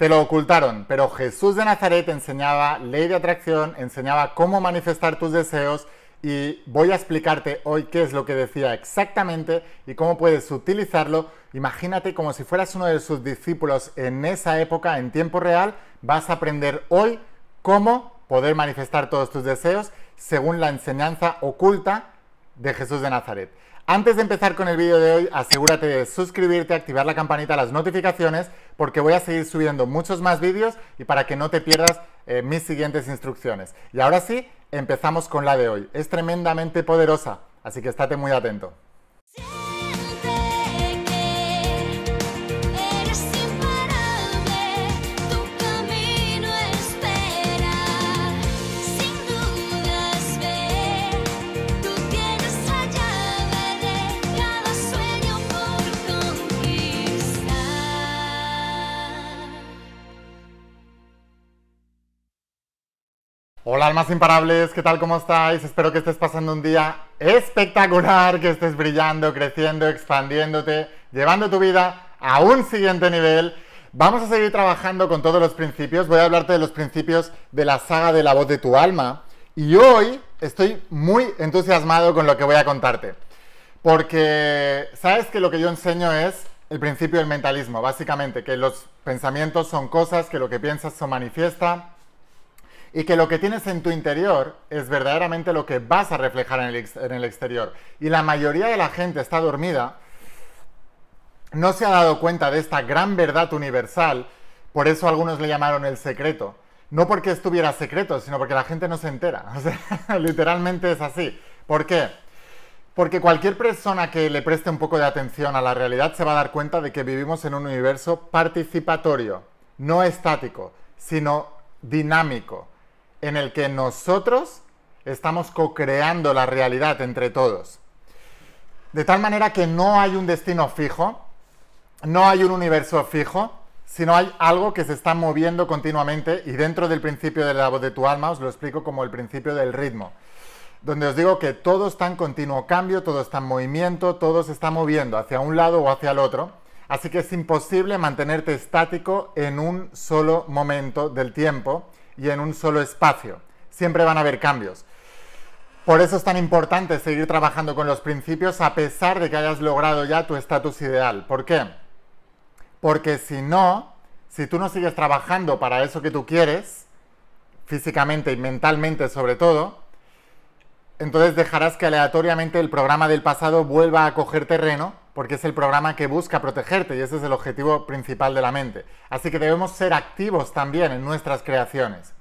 te lo ocultaron, pero Jesús de Nazaret enseñaba ley de atracción, enseñaba cómo manifestar tus deseos y voy a explicarte hoy qué es lo que decía exactamente y cómo puedes utilizarlo. Imagínate como si fueras uno de sus discípulos en esa época, en tiempo real, vas a aprender hoy cómo poder manifestar todos tus deseos según la enseñanza oculta de Jesús de Nazaret. Antes de empezar con el vídeo de hoy, asegúrate de suscribirte, activar la campanita, las notificaciones, porque voy a seguir subiendo muchos más vídeos y para que no te pierdas eh, mis siguientes instrucciones. Y ahora sí, empezamos con la de hoy. Es tremendamente poderosa, así que estate muy atento. Hola almas imparables, ¿qué tal? ¿Cómo estáis? Espero que estés pasando un día espectacular, que estés brillando, creciendo, expandiéndote, llevando tu vida a un siguiente nivel. Vamos a seguir trabajando con todos los principios, voy a hablarte de los principios de la saga de la voz de tu alma y hoy estoy muy entusiasmado con lo que voy a contarte. Porque sabes que lo que yo enseño es el principio del mentalismo, básicamente, que los pensamientos son cosas, que lo que piensas se manifiesta y que lo que tienes en tu interior es verdaderamente lo que vas a reflejar en el, exterior. Y la mayoría de la gente está dormida, no se ha dado cuenta de esta gran verdad universal, por eso algunos le llamaron el secreto. No porque estuviera secreto, sino porque la gente no se entera. literalmente es así. ¿Por qué? Porque cualquier persona que le preste un poco de atención a la realidad se va a dar cuenta de que vivimos en un universo participatorio, no estático, sino dinámico en el que nosotros estamos co-creando la realidad entre todos. De tal manera que no hay un destino fijo, no hay un universo fijo, sino hay algo que se está moviendo continuamente y dentro del principio de la voz de tu alma os lo explico como el principio del ritmo, donde os digo que todo está en continuo cambio, todo está en movimiento, todo se está moviendo hacia un lado o hacia el otro, así que es imposible mantenerte estático en un solo momento del tiempo y en un solo espacio. Siempre van a haber cambios. Por eso es tan importante seguir trabajando con los principios a pesar de que hayas logrado ya tu estatus ideal. ¿Por qué? Porque si no, si tú no sigues trabajando para eso que tú quieres, físicamente y mentalmente sobre todo, entonces dejarás que aleatoriamente el programa del pasado vuelva a coger terreno porque es el programa que busca protegerte y ese es el objetivo principal de la mente. Así que debemos ser activos también en nuestras creaciones.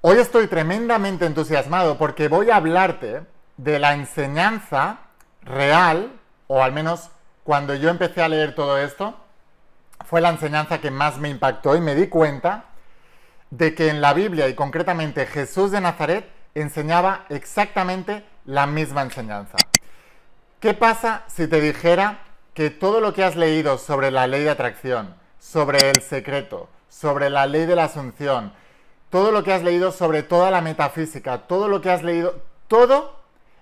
Hoy estoy tremendamente entusiasmado porque voy a hablarte de la enseñanza real, o al menos cuando yo empecé a leer todo esto, fue la enseñanza que más me impactó y me di cuenta de que en la Biblia y concretamente Jesús de Nazaret enseñaba exactamente la misma enseñanza. ¿Qué pasa si te dijera que todo lo que has leído sobre la ley de atracción, sobre el secreto, sobre la ley de la asunción, todo lo que has leído sobre toda la metafísica, todo lo que has leído, todo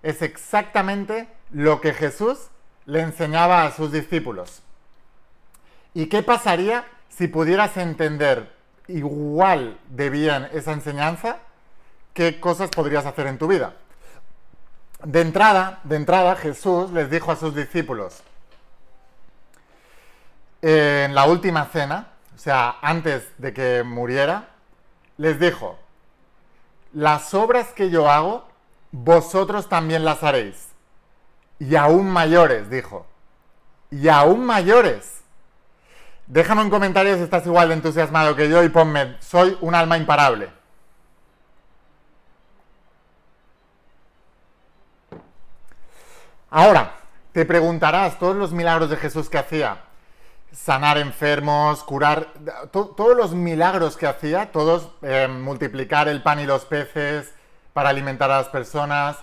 es exactamente lo que Jesús le enseñaba a sus discípulos. ¿Y qué pasaría si pudieras entender igual de bien esa enseñanza? ¿Qué cosas podrías hacer en tu vida? de entrada, de entrada Jesús les dijo a sus discípulos, en la última cena, o sea, antes de que muriera, les dijo, las obras que yo hago, vosotros también las haréis. Y aún mayores, dijo. Y aún mayores. Déjame un comentario si estás igual de entusiasmado que yo y ponme, soy un alma imparable. Ahora, te preguntarás todos los milagros de Jesús que hacía, sanar enfermos, curar, todos los milagros que hacía, todos, eh, multiplicar el pan y los peces para alimentar a las personas,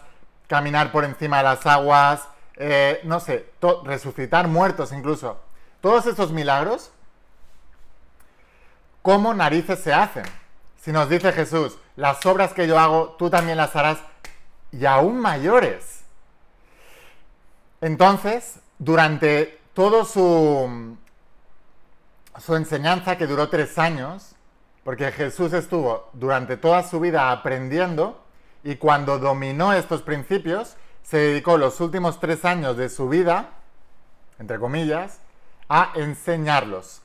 caminar por encima de las aguas, eh, no sé, resucitar muertos incluso. Todos esos milagros, ¿cómo narices se hacen? Si nos dice Jesús, las obras que yo hago, tú también las harás y aún mayores. Entonces, durante toda su, su enseñanza, que duró tres años, porque Jesús estuvo durante toda su vida aprendiendo y cuando dominó estos principios, se dedicó los últimos tres años de su vida, entre comillas, a enseñarlos.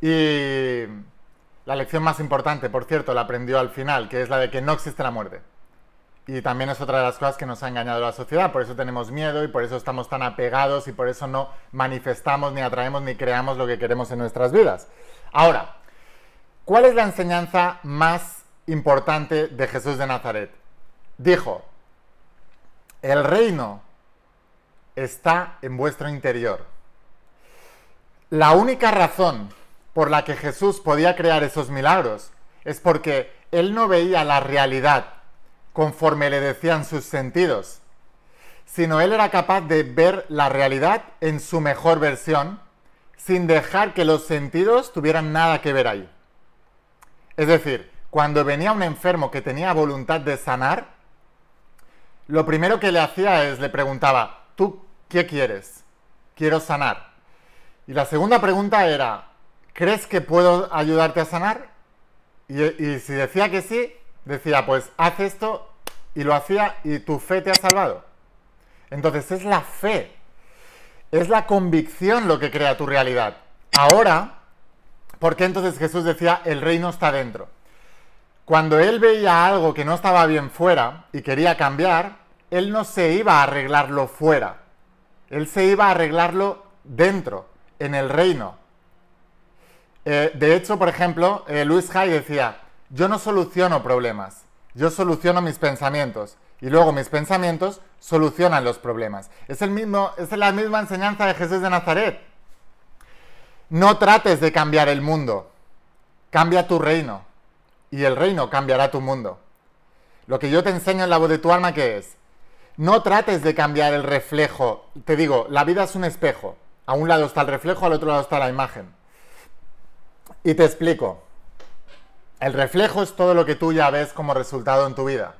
Y la lección más importante, por cierto, la aprendió al final, que es la de que no existe la muerte. Y también es otra de las cosas que nos ha engañado la sociedad, por eso tenemos miedo y por eso estamos tan apegados y por eso no manifestamos, ni atraemos, ni creamos lo que queremos en nuestras vidas. Ahora, ¿cuál es la enseñanza más importante de Jesús de Nazaret? Dijo, el reino está en vuestro interior. La única razón por la que Jesús podía crear esos milagros es porque él no veía la realidad conforme le decían sus sentidos, sino él era capaz de ver la realidad en su mejor versión, sin dejar que los sentidos tuvieran nada que ver ahí. Es decir, cuando venía un enfermo que tenía voluntad de sanar, lo primero que le hacía es le preguntaba, ¿tú qué quieres? Quiero sanar. Y la segunda pregunta era, ¿crees que puedo ayudarte a sanar? Y, y si decía que sí, decía, pues haz esto y lo hacía y tu fe te ha salvado. Entonces es la fe, es la convicción lo que crea tu realidad. Ahora, porque entonces Jesús decía el reino está dentro? Cuando él veía algo que no estaba bien fuera y quería cambiar, él no se iba a arreglarlo fuera, él se iba a arreglarlo dentro, en el reino. Eh, de hecho, por ejemplo, eh, Luis Hay decía, yo no soluciono problemas, yo soluciono mis pensamientos y luego mis pensamientos solucionan los problemas. Es, es la misma enseñanza de Jesús de Nazaret. No trates de cambiar el mundo, cambia tu reino y el reino cambiará tu mundo. Lo que yo te enseño en la voz de tu alma que es, no trates de cambiar el reflejo. Te digo, la vida es un espejo. A un lado está el reflejo, al otro lado está la imagen. Y te explico. El reflejo es todo lo que tú ya ves como resultado en tu vida.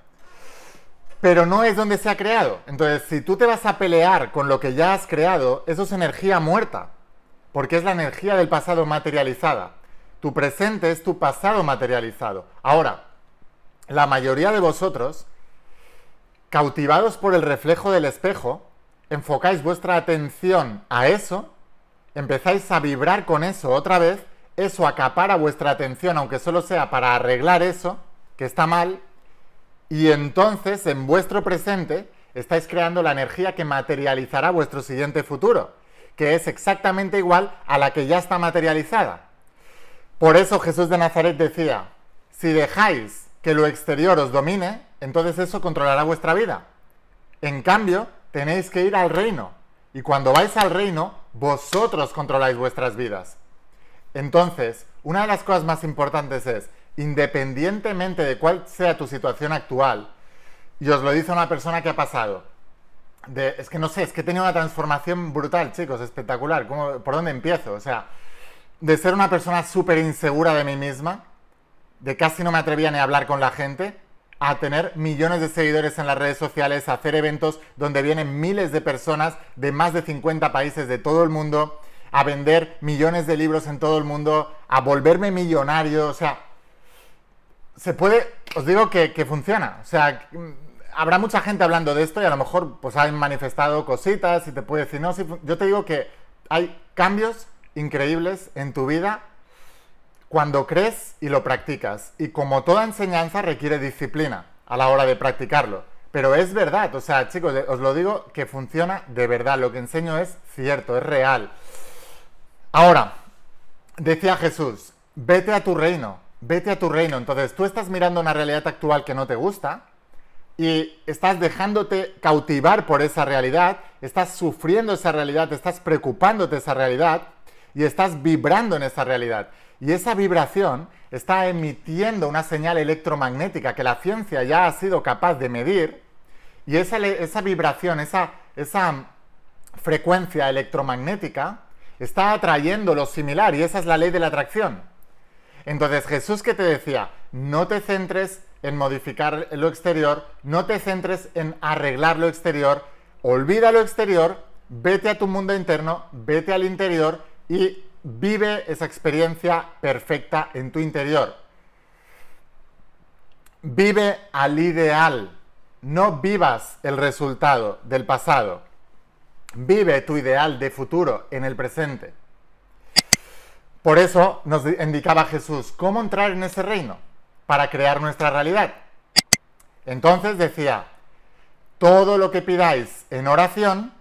Pero no es donde se ha creado. Entonces, si tú te vas a pelear con lo que ya has creado, eso es energía muerta, porque es la energía del pasado materializada. Tu presente es tu pasado materializado. Ahora, la mayoría de vosotros, cautivados por el reflejo del espejo, enfocáis vuestra atención a eso, empezáis a vibrar con eso otra vez eso acapara vuestra atención, aunque solo sea para arreglar eso, que está mal, y entonces en vuestro presente estáis creando la energía que materializará vuestro siguiente futuro, que es exactamente igual a la que ya está materializada. Por eso Jesús de Nazaret decía, si dejáis que lo exterior os domine, entonces eso controlará vuestra vida. En cambio, tenéis que ir al reino. Y cuando vais al reino, vosotros controláis vuestras vidas. Entonces, una de las cosas más importantes es, independientemente de cuál sea tu situación actual, y os lo dice una persona que ha pasado, es que no sé, es que he tenido una transformación brutal, chicos, espectacular, ¿por dónde empiezo? O sea, de ser una persona súper insegura de mí misma, de casi no me atrevía ni a hablar con la gente, a tener millones de seguidores en las redes sociales, a hacer eventos donde vienen miles de personas de más de 50 países de todo el mundo, a vender millones de libros en todo el mundo, a volverme millonario, o sea, se puede, os digo que, funciona, o sea, mm, habrá mucha gente hablando de esto y a lo mejor pues han manifestado cositas y te puede decir, no, yo te digo que hay cambios increíbles en tu vida cuando crees y lo practicas. Y como toda enseñanza requiere disciplina a la hora de practicarlo. Pero es verdad, o sea, chicos, os lo digo que funciona de verdad. Lo que enseño es cierto, es real. Ahora, decía Jesús, vete a tu reino, vete a tu reino. Entonces tú estás mirando una realidad actual que no te gusta y estás dejándote cautivar por esa realidad, estás sufriendo esa realidad, estás preocupándote esa realidad y estás vibrando en esa realidad. Y esa vibración está emitiendo una señal electromagnética que la ciencia ya ha sido capaz de medir y esa, vibración, esa frecuencia electromagnética, está atrayendo lo similar y esa es la ley de la atracción. Entonces Jesús que te decía, no te centres en modificar lo exterior, no te centres en arreglar lo exterior, olvida lo exterior, vete a tu mundo interno, vete al interior y vive esa experiencia perfecta en tu interior. Vive al ideal, no vivas el resultado del pasado. Vive tu ideal de futuro en el presente. Por eso nos indicaba Jesús cómo entrar en ese reino para crear nuestra realidad. Entonces decía, todo lo que pidáis en oración,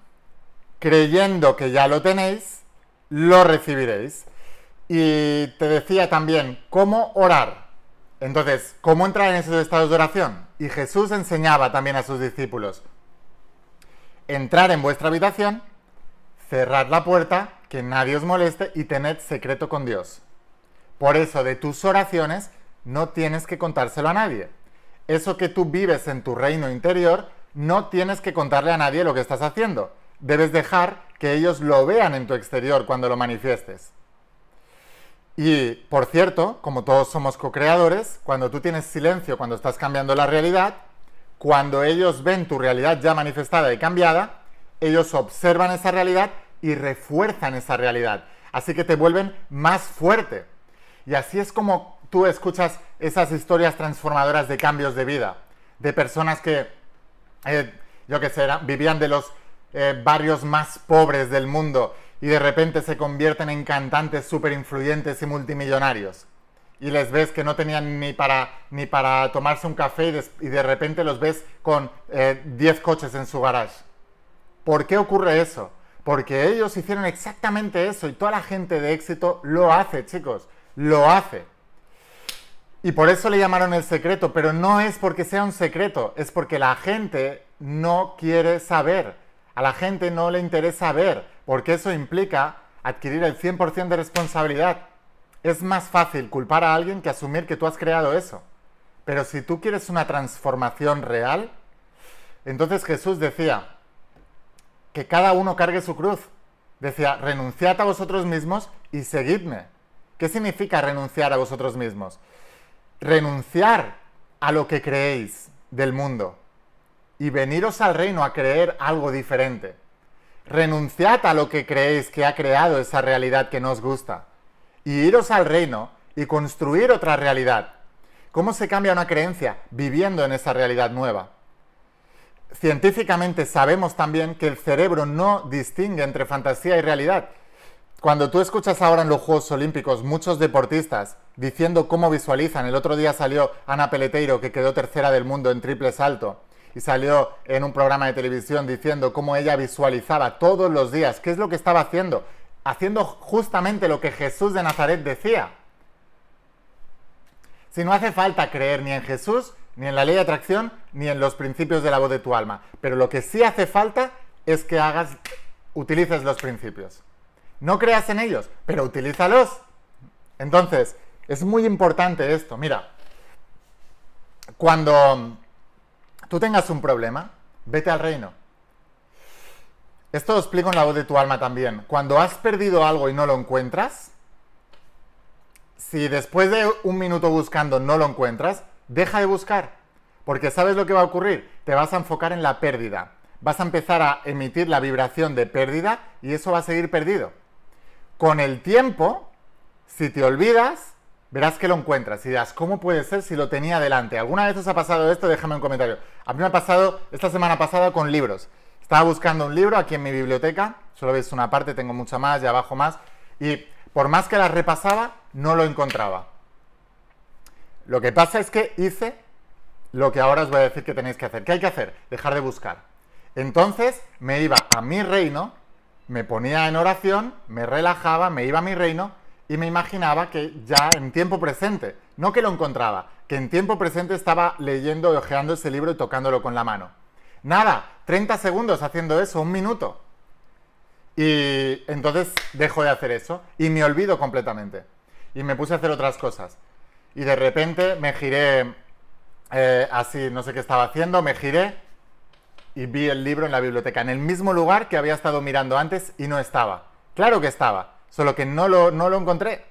creyendo que ya lo tenéis, lo recibiréis. Y te decía también cómo orar. Entonces, ¿cómo entrar en esos estados de oración? Y Jesús enseñaba también a sus discípulos entrar en vuestra habitación, cerrad la puerta, que nadie os moleste y tened secreto con Dios. Por eso de tus oraciones no tienes que contárselo a nadie. Eso que tú vives en tu reino interior, no tienes que contarle a nadie lo que estás haciendo. Debes dejar que ellos lo vean en tu exterior cuando lo manifiestes. Y, por cierto, como todos somos co-creadores, cuando tú tienes silencio, cuando estás cambiando la realidad, cuando ellos ven tu realidad ya manifestada y cambiada, ellos observan esa realidad y refuerzan esa realidad. Así que te vuelven más fuerte. Y así es como tú escuchas esas historias transformadoras de cambios de vida, de personas que, eh, yo qué sé, vivían de los eh, barrios más pobres del mundo y de repente se convierten en cantantes súper influyentes y multimillonarios y les ves que no tenían ni para, ni para tomarse un café y, de repente los ves con 10 eh, coches en su garage. ¿Por qué ocurre eso? Porque ellos hicieron exactamente eso y toda la gente de éxito lo hace, chicos, lo hace. Y por eso le llamaron el secreto, pero no es porque sea un secreto, es porque la gente no quiere saber, a la gente no le interesa ver, porque eso implica adquirir el 100% de responsabilidad es más fácil culpar a alguien que asumir que tú has creado eso. Pero si tú quieres una transformación real, entonces Jesús decía que cada uno cargue su cruz. Decía, renunciad a vosotros mismos y seguidme. ¿Qué significa renunciar a vosotros mismos? Renunciar a lo que creéis del mundo y veniros al reino a creer algo diferente. Renunciad a lo que creéis que ha creado esa realidad que no os gusta y iros al reino y construir otra realidad. ¿Cómo se cambia una creencia viviendo en esa realidad nueva? Científicamente sabemos también que el cerebro no distingue entre fantasía y realidad. Cuando tú escuchas ahora en los Juegos Olímpicos muchos deportistas diciendo cómo visualizan, el otro día salió Ana Peleteiro, que quedó tercera del mundo en triple salto, y salió en un programa de televisión diciendo cómo ella visualizaba todos los días, qué es lo que estaba haciendo, haciendo justamente lo que Jesús de Nazaret decía. Si no hace falta creer ni en Jesús, ni en la ley de atracción, ni en los principios de la voz de tu alma. Pero lo que sí hace falta es que hagas, utilices los principios. No creas en ellos, pero utilízalos. Entonces, es muy importante esto. Mira, cuando tú tengas un problema, vete al reino. Esto lo explico en la voz de tu alma también. Cuando has perdido algo y no lo encuentras, si después de un minuto buscando no lo encuentras, deja de buscar. Porque sabes lo que va a ocurrir. Te vas a enfocar en la pérdida. Vas a empezar a emitir la vibración de pérdida y eso va a seguir perdido. Con el tiempo, si te olvidas, verás que lo encuentras y dirás, ¿cómo puede ser si lo tenía delante? ¿Alguna vez os ha pasado esto? Déjame un comentario. A mí me ha pasado esta semana pasada con libros. Estaba buscando un libro aquí en mi biblioteca, solo veis una parte, tengo mucha más y abajo más, y por más que la repasaba, no lo encontraba. Lo que pasa es que hice lo que ahora os voy a decir que tenéis que hacer. ¿Qué hay que hacer? Dejar de buscar. Entonces me iba a mi reino, me ponía en oración, me relajaba, me iba a mi reino y me imaginaba que ya en tiempo presente, no que lo encontraba, que en tiempo presente estaba leyendo y hojeando ese libro y tocándolo con la mano. Nada, 30 segundos haciendo eso, un minuto. Y entonces dejo de hacer eso y me olvido completamente. Y me puse a hacer otras cosas. Y de repente me giré eh, así, no sé qué estaba haciendo, me giré y vi el libro en la biblioteca, en el mismo lugar que había estado mirando antes y no estaba. Claro que estaba, solo que no no lo encontré.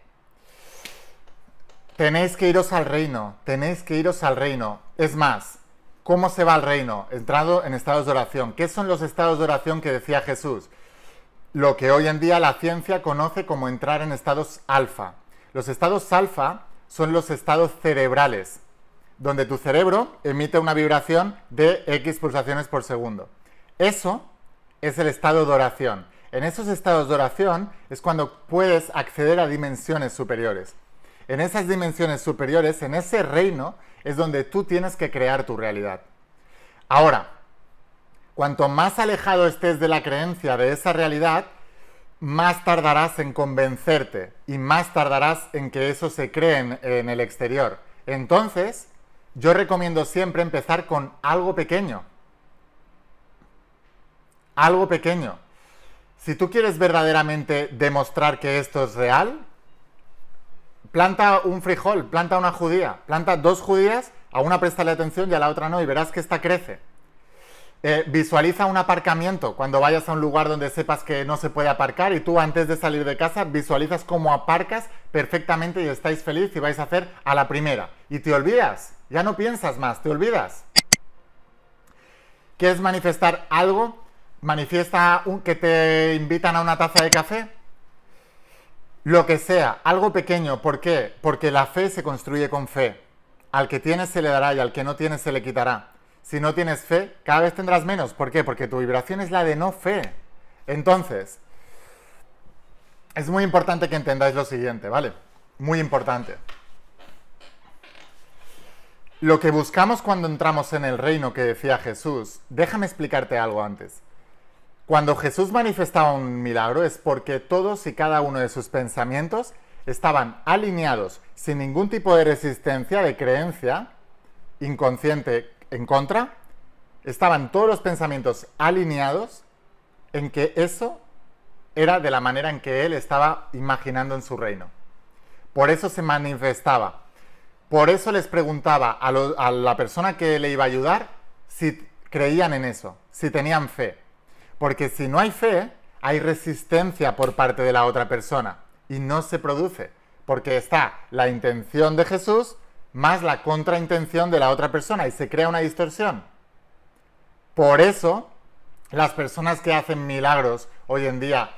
Tenéis que iros al reino, tenéis que iros al reino. Es más, ¿Cómo se va al reino? Entrado en estados de oración. ¿Qué son los estados de oración que decía Jesús? Lo que hoy en día la ciencia conoce como entrar en estados alfa. Los estados alfa son los estados cerebrales, donde tu cerebro emite una vibración de X pulsaciones por segundo. Eso es el estado de oración. En esos estados de oración es cuando puedes acceder a dimensiones superiores. En esas dimensiones superiores, en ese reino, es donde tú tienes que crear tu realidad. Ahora, cuanto más alejado estés de la creencia de esa realidad, más tardarás en convencerte y más tardarás en que eso se cree en, en el exterior. Entonces, yo recomiendo siempre empezar con algo pequeño. Algo pequeño. Si tú quieres verdaderamente demostrar que esto es real, planta un frijol, planta una judía, planta dos judías, a una la atención y a la otra no, y verás que esta crece. Eh, visualiza un aparcamiento cuando vayas a un lugar donde sepas que no se puede aparcar y tú antes de salir de casa visualizas cómo aparcas perfectamente y estáis feliz y vais a hacer a la primera. Y te olvidas, ya no piensas más, te olvidas. ¿Quieres manifestar algo? Manifiesta un, que te invitan a una taza de café. Lo que sea, algo pequeño. ¿Por qué? Porque la fe se construye con fe. Al que tiene se le dará y al que no tiene se le quitará. Si no tienes fe, cada vez tendrás menos. ¿Por qué? Porque tu vibración es la de no fe. Entonces, es muy importante que entendáis lo siguiente, ¿vale? Muy importante. Lo que buscamos cuando entramos en el reino que decía Jesús, déjame explicarte algo antes. Cuando Jesús manifestaba un milagro es porque todos y cada uno de sus pensamientos estaban alineados sin ningún tipo de resistencia de creencia inconsciente en contra, estaban todos los pensamientos alineados en que eso era de la manera en que él estaba imaginando en su reino. Por eso se manifestaba. Por eso les preguntaba a, la persona que le iba a ayudar si creían en eso, si tenían fe. Porque si no hay fe, hay resistencia por parte de la otra persona y no se produce, porque está la intención de Jesús más la contraintención de la otra persona y se crea una distorsión. Por eso, las personas que hacen milagros hoy en día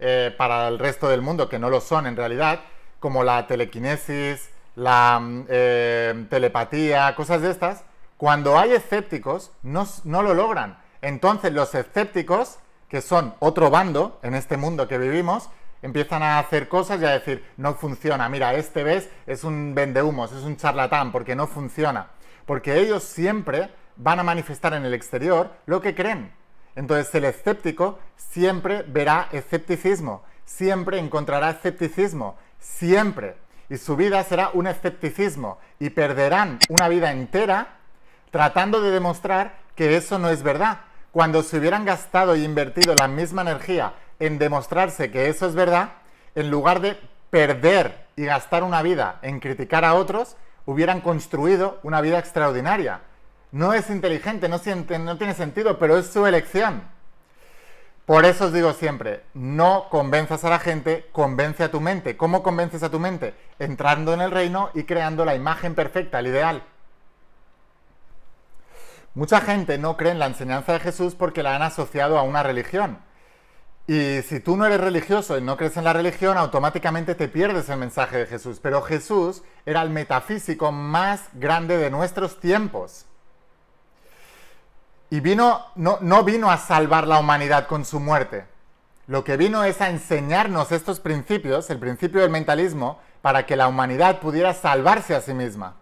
eh, para el resto del mundo, que no lo son en realidad, como la telequinesis, la mm, eh, telepatía, cosas de estas, cuando hay escépticos, no, no lo logran entonces los escépticos, que son otro bando en este mundo que vivimos, empiezan a hacer cosas y a decir, no funciona, mira, este ves es un vendehumos, es un charlatán, porque no funciona. Porque ellos siempre van a manifestar en el exterior lo que creen. Entonces el escéptico siempre verá escepticismo, siempre encontrará escepticismo, siempre. Y su vida será un escepticismo y perderán una vida entera tratando de demostrar que eso no es verdad, cuando se hubieran gastado y e invertido la misma energía en demostrarse que eso es verdad, en lugar de perder y gastar una vida en criticar a otros, hubieran construido una vida extraordinaria. No es inteligente, no, no tiene sentido, pero es su elección. Por eso os digo siempre, no convenzas a la gente, convence a tu mente. ¿Cómo convences a tu mente? Entrando en el reino y creando la imagen perfecta, el ideal. Mucha gente no cree en la enseñanza de Jesús porque la han asociado a una religión. Y si tú no eres religioso y no crees en la religión, automáticamente te pierdes el mensaje de Jesús. Pero Jesús era el metafísico más grande de nuestros tiempos. Y vino, no, no vino a salvar la humanidad con su muerte. Lo que vino es a enseñarnos estos principios, el principio del mentalismo, para que la humanidad pudiera salvarse a sí misma.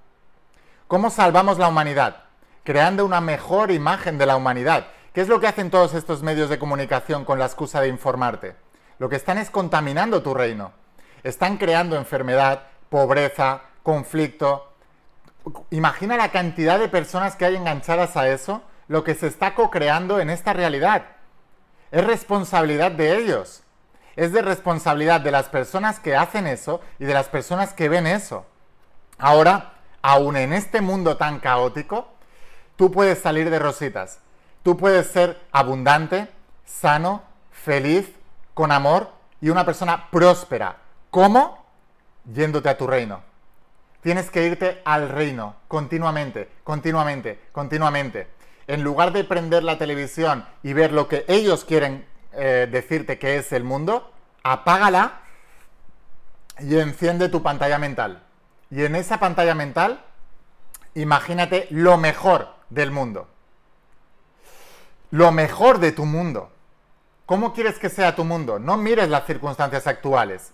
¿Cómo salvamos la humanidad? creando una mejor imagen de la humanidad. ¿Qué es lo que hacen todos estos medios de comunicación con la excusa de informarte? Lo que están es contaminando tu reino. Están creando enfermedad, pobreza, conflicto. Imagina la cantidad de personas que hay enganchadas a eso, lo que se está co-creando en esta realidad. Es responsabilidad de ellos. Es de responsabilidad de las personas que hacen eso y de las personas que ven eso. Ahora, aún en este mundo tan caótico, tú puedes salir de rositas. Tú puedes ser abundante, sano, feliz, con amor y una persona próspera. ¿Cómo? Yéndote a tu reino. Tienes que irte al reino continuamente, continuamente, continuamente. En lugar de prender la televisión y ver lo que ellos quieren eh, decirte que es el mundo, apágala y enciende tu pantalla mental. Y en esa pantalla mental, imagínate lo mejor del mundo. Lo mejor de tu mundo. ¿Cómo quieres que sea tu mundo? No mires las circunstancias actuales.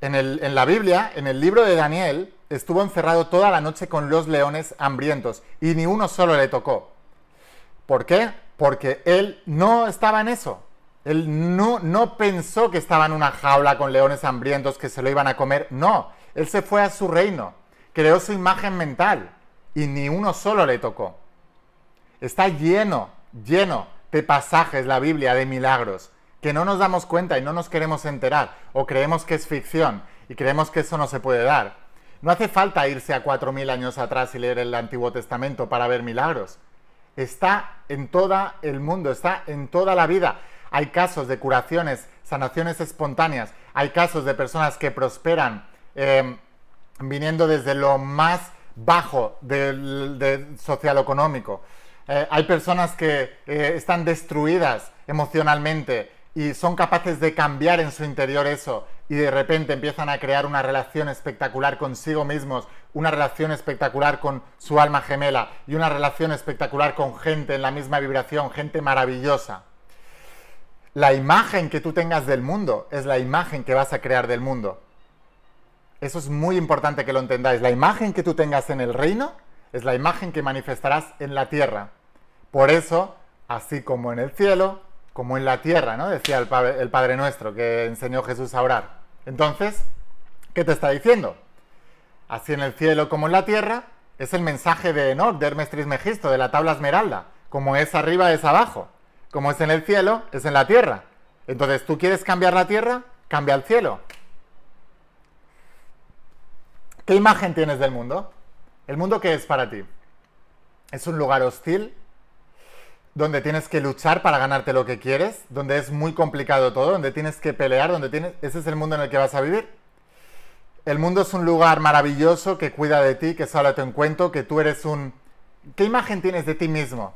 En, el, en, la Biblia, en el libro de Daniel, estuvo encerrado toda la noche con los leones hambrientos y ni uno solo le tocó. ¿Por qué? Porque él no estaba en eso. Él no, no pensó que estaba en una jaula con leones hambrientos que se lo iban a comer. No, él se fue a su reino, creó su imagen mental y ni uno solo le tocó. Está lleno, lleno de pasajes la Biblia de milagros que no nos damos cuenta y no nos queremos enterar o creemos que es ficción y creemos que eso no se puede dar. No hace falta irse a 4.000 años atrás y leer el Antiguo Testamento para ver milagros. Está en todo el mundo, está en toda la vida. Hay casos de curaciones, sanaciones espontáneas, hay casos de personas que prosperan em, viniendo desde lo más bajo del, social económico. Eh, hay personas que eh, están destruidas emocionalmente y son capaces de cambiar en su interior eso y de repente empiezan a crear una relación espectacular consigo mismos, una relación espectacular con su alma gemela y una relación espectacular con gente en la misma vibración, gente maravillosa. La imagen que tú tengas del mundo es la imagen que vas a crear del mundo. Eso es muy importante que lo entendáis. La imagen que tú tengas en el reino es la imagen que manifestarás en la tierra. Por eso, así como en el cielo, como en la tierra, ¿no? Decía el Padre, Nuestro que enseñó Jesús a orar. Entonces, ¿qué te está diciendo? Así en el cielo como en la tierra, es el mensaje de Enoch, de Hermes Trismegisto, de la tabla esmeralda. Como es arriba, es abajo. Como es en el cielo, es en la tierra. Entonces, ¿tú quieres cambiar la tierra? Cambia el cielo. ¿Qué imagen tienes del mundo? ¿El mundo qué es para ti? ¿Es un lugar hostil? ¿Donde tienes que luchar para ganarte lo que quieres? ¿Donde es muy complicado todo? ¿Donde tienes que pelear? ¿Donde tienes... ¿Ese es el mundo en el que vas a vivir? El mundo es un lugar maravilloso que cuida de ti, que sabe a tu encuentro, que tú eres un... ¿Qué imagen tienes de ti mismo?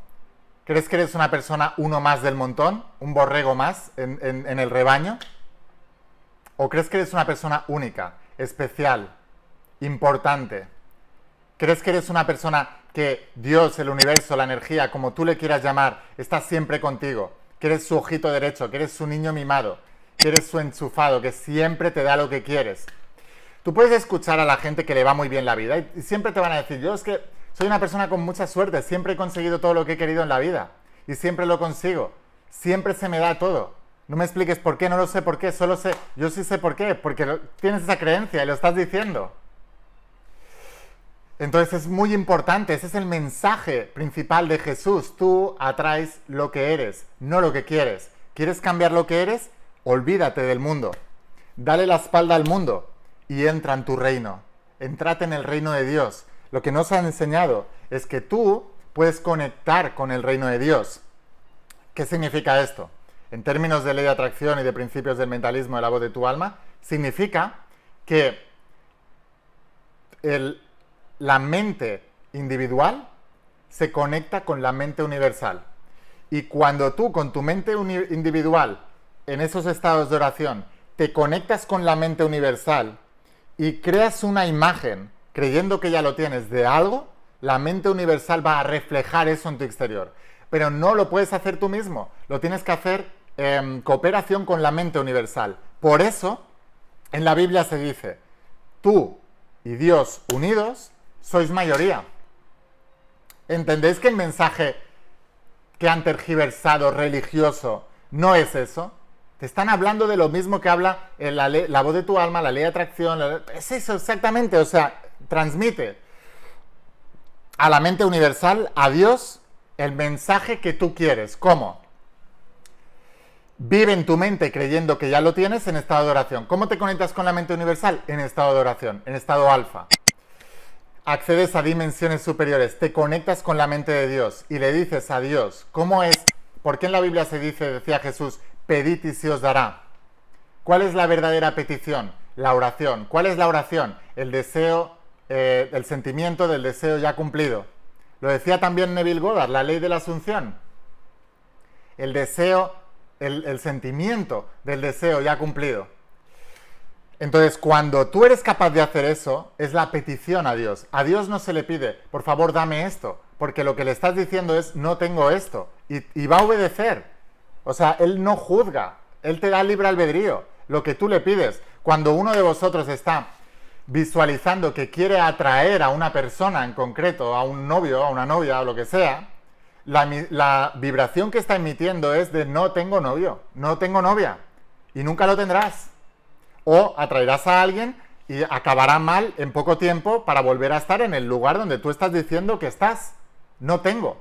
¿Crees que eres una persona uno más del montón? ¿Un borrego más en, en el rebaño? ¿O crees que eres una persona única, especial, importante? ¿Crees que eres una persona que Dios, el universo, la energía, como tú le quieras llamar, está siempre contigo? Que eres su ojito derecho, que eres su niño mimado, que eres su enchufado, que siempre te da lo que quieres. Tú puedes escuchar a la gente que le va muy bien la vida y siempre te van a decir, yo es que soy una persona con mucha suerte, siempre he conseguido todo lo que he querido en la vida y siempre lo consigo, siempre se me da todo. No me expliques por qué, no lo sé por qué, solo sé, yo sí sé por qué, porque tienes esa creencia y lo estás diciendo. Entonces es muy importante, ese es el mensaje principal de Jesús. Tú atraes lo que eres, no lo que quieres. ¿Quieres cambiar lo que eres? Olvídate del mundo. Dale la espalda al mundo y entra en tu reino. Entrate en el reino de Dios. Lo que nos han enseñado es que tú puedes conectar con el reino de Dios. ¿Qué significa esto? En términos de ley de atracción y de principios del mentalismo de la voz de tu alma, significa que el, la mente individual se conecta con la mente universal. Y cuando tú con tu mente individual, en esos estados de oración, te conectas con la mente universal y creas una imagen, creyendo que ya lo tienes, de algo, la mente universal va a reflejar eso en tu exterior. Pero no lo puedes hacer tú mismo, lo tienes que hacer en cooperación con la mente universal. Por eso, en la Biblia se dice, tú y Dios unidos sois mayoría. ¿Entendéis que el mensaje que han tergiversado religioso no es eso? Te están hablando de lo mismo que habla la, voz de tu alma, la ley de atracción. es eso exactamente, o sea, transmite a la mente universal, a Dios, el mensaje que tú quieres. ¿Cómo? Vive en tu mente creyendo que ya lo tienes en estado de oración. ¿Cómo te conectas con la mente universal? En estado de oración, en estado alfa accedes a dimensiones superiores, te conectas con la mente de Dios y le dices a Dios, ¿cómo es? ¿Por qué en la Biblia se dice, decía Jesús, pedid y se os dará? ¿Cuál es la verdadera petición? La oración. ¿Cuál es la oración? El deseo, eh, el sentimiento del deseo ya cumplido. Lo decía también Neville Goddard, la ley de la asunción. El deseo, el sentimiento del deseo ya cumplido. Entonces, cuando tú eres capaz de hacer eso, es la petición a Dios. A Dios no se le pide, por favor, dame esto, porque lo que le estás diciendo es, no tengo esto, y, va a obedecer. O sea, Él no juzga, Él te da libre albedrío, lo que tú le pides. Cuando uno de vosotros está visualizando que quiere atraer a una persona en concreto, a un novio, a una novia o lo que sea, la, la vibración que está emitiendo es de no tengo novio, no tengo novia, y nunca lo tendrás o atraerás a alguien y acabará mal en poco tiempo para volver a estar en el lugar donde tú estás diciendo que estás. No tengo.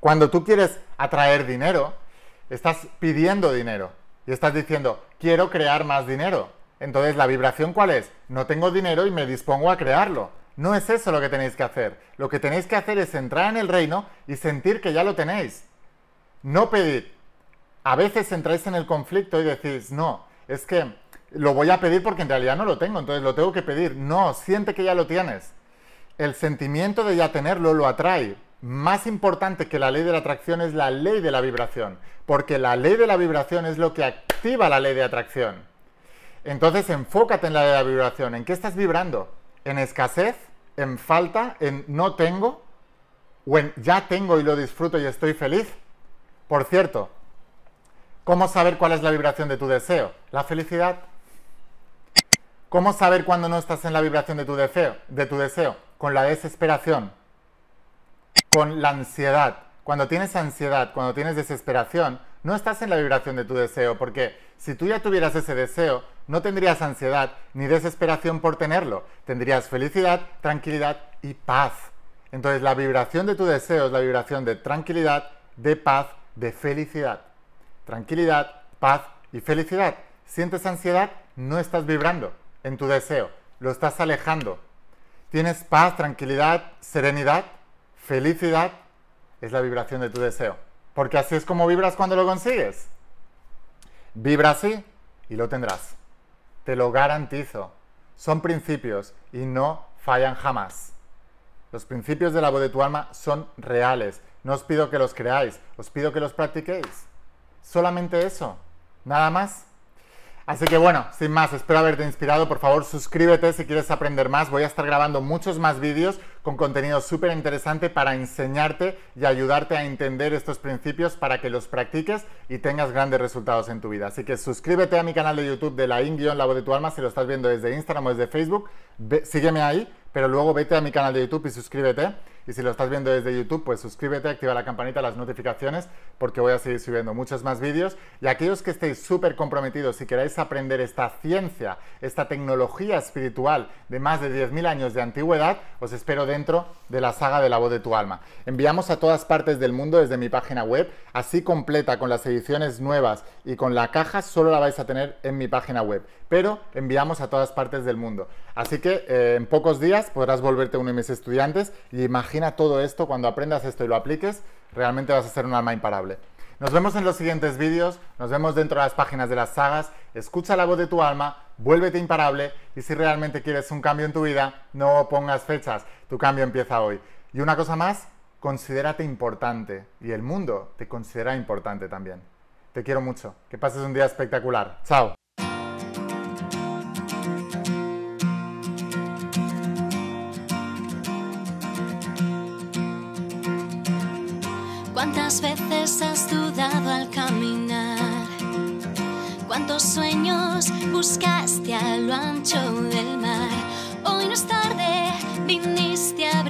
Cuando tú quieres atraer dinero, estás pidiendo dinero y estás diciendo, quiero crear más dinero. Entonces, ¿la vibración cuál es? No tengo dinero y me dispongo a crearlo. No es eso lo que tenéis que hacer. Lo que tenéis que hacer es entrar en el reino y sentir que ya lo tenéis. No pedir. A veces entráis en el conflicto y decís, no, es que lo voy a pedir porque en realidad no lo tengo, entonces lo tengo que pedir. No, siente que ya lo tienes. El sentimiento de ya tenerlo lo atrae. Más importante que la ley de la atracción es la ley de la vibración, porque la ley de la vibración es lo que activa la ley de atracción. Entonces enfócate en la ley de la vibración. ¿En qué estás vibrando? ¿En escasez? ¿En falta? ¿En no tengo? ¿O en ya tengo y lo disfruto y estoy feliz? Por cierto, ¿Cómo saber cuál es la vibración de tu deseo? La felicidad. ¿Cómo saber cuándo no estás en la vibración de tu deseo? De tu deseo? Con la desesperación, con la ansiedad. Cuando tienes ansiedad, cuando tienes desesperación, no estás en la vibración de tu deseo, porque si tú ya tuvieras ese deseo, no tendrías ansiedad ni desesperación por tenerlo, tendrías felicidad, tranquilidad y paz. Entonces la vibración de tu deseo es la vibración de tranquilidad, de paz, de felicidad tranquilidad, paz y felicidad. Sientes ansiedad, no estás vibrando en tu deseo, lo estás alejando. Tienes paz, tranquilidad, serenidad, felicidad, es la vibración de tu deseo. Porque así es como vibras cuando lo consigues. Vibra así y lo tendrás. Te lo garantizo. Son principios y no fallan jamás. Los principios de la voz de tu alma son reales. No os pido que los creáis, os pido que los practiquéis. Solamente eso. Nada más. Así que bueno, sin más, espero haberte inspirado. Por favor, suscríbete si quieres aprender más. Voy a estar grabando muchos más vídeos con contenido súper interesante para enseñarte y ayudarte a entender estos principios para que los practiques y tengas grandes resultados en tu vida. Así que suscríbete a mi canal de YouTube de la in la voz de tu alma, si lo estás viendo desde Instagram o desde Facebook. sígueme ahí, pero luego vete a mi canal de YouTube y suscríbete y si lo estás viendo desde YouTube, pues suscríbete, activa la campanita, las notificaciones, porque voy a seguir subiendo muchos más vídeos. Y aquellos que estéis súper comprometidos, si queráis aprender esta ciencia, esta tecnología espiritual de más de 10.000 años de antigüedad, os espero dentro de la saga de la voz de tu alma. Enviamos a todas partes del mundo desde mi página web, así completa con las ediciones nuevas y con la caja, solo la vais a tener en mi página web, pero enviamos a todas partes del mundo. Así que eh, en pocos días podrás volverte uno de mis estudiantes y imagina todo esto, cuando aprendas esto y lo apliques, realmente vas a ser un alma imparable. Nos vemos en los siguientes vídeos, nos vemos dentro de las páginas de las sagas, escucha la voz de tu alma, vuélvete imparable y si realmente quieres un cambio en tu vida, no pongas fechas, tu cambio empieza hoy. Y una cosa más, considérate importante y el mundo te considera importante también. Te quiero mucho, que pases un día espectacular. Chao. has dudado al caminar? ¿Cuántos sueños buscaste a lo ancho del mar? Hoy no es tarde, viniste a